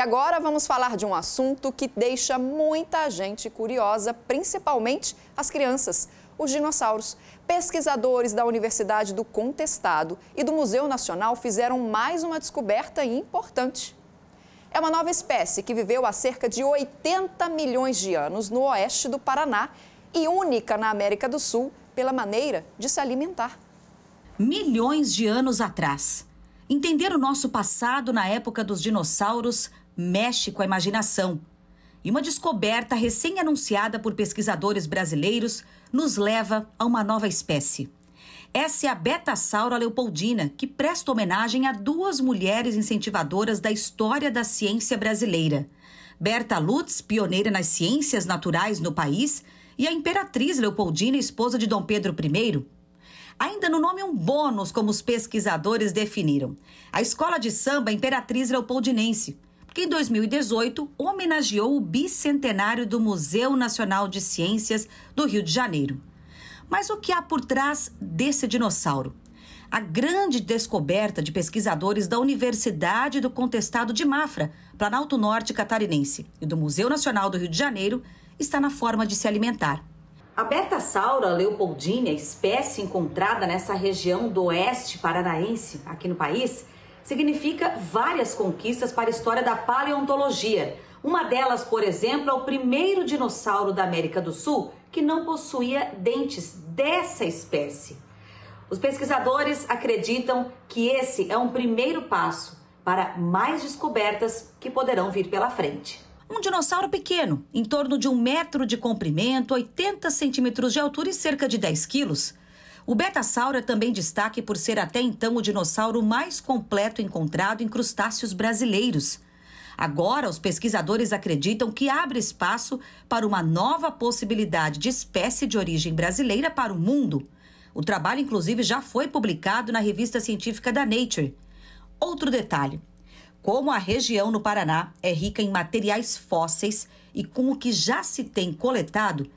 E agora vamos falar de um assunto que deixa muita gente curiosa, principalmente as crianças. Os dinossauros. Pesquisadores da Universidade do Contestado e do Museu Nacional fizeram mais uma descoberta importante. É uma nova espécie que viveu há cerca de 80 milhões de anos no oeste do Paraná e única na América do Sul pela maneira de se alimentar. Milhões de anos atrás. Entender o nosso passado na época dos dinossauros mexe com a imaginação. E uma descoberta recém-anunciada por pesquisadores brasileiros nos leva a uma nova espécie. Essa é a Betasaura leopoldina, que presta homenagem a duas mulheres incentivadoras da história da ciência brasileira. Berta Lutz, pioneira nas ciências naturais no país, e a imperatriz Leopoldina, esposa de Dom Pedro I, ainda no nome um bônus, como os pesquisadores definiram. A escola de samba é Imperatriz Leopoldinense, que em 2018 homenageou o bicentenário do Museu Nacional de Ciências do Rio de Janeiro. Mas o que há por trás desse dinossauro? A grande descoberta de pesquisadores da Universidade do Contestado de Mafra, Planalto Norte Catarinense, e do Museu Nacional do Rio de Janeiro está na forma de se alimentar. A Betasaura leopoldina, espécie encontrada nessa região do oeste paranaense, aqui no país, significa várias conquistas para a história da paleontologia. Uma delas, por exemplo, é o primeiro dinossauro da América do Sul que não possuía dentes dessa espécie. Os pesquisadores acreditam que esse é um primeiro passo para mais descobertas que poderão vir pela frente. Um dinossauro pequeno, em torno de um metro de comprimento, 80 centímetros de altura e cerca de 10 quilos o betassauro é também destaque por ser até então o dinossauro mais completo encontrado em crustáceos brasileiros. Agora, os pesquisadores acreditam que abre espaço para uma nova possibilidade de espécie de origem brasileira para o mundo. O trabalho, inclusive, já foi publicado na revista científica da Nature. Outro detalhe: como a região no Paraná é rica em materiais fósseis e com o que já se tem coletado,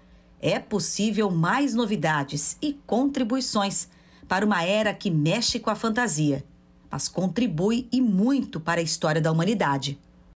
é possível mais novidades e contribuições para uma era que mexe com a fantasia, mas contribui e muito para a história da humanidade.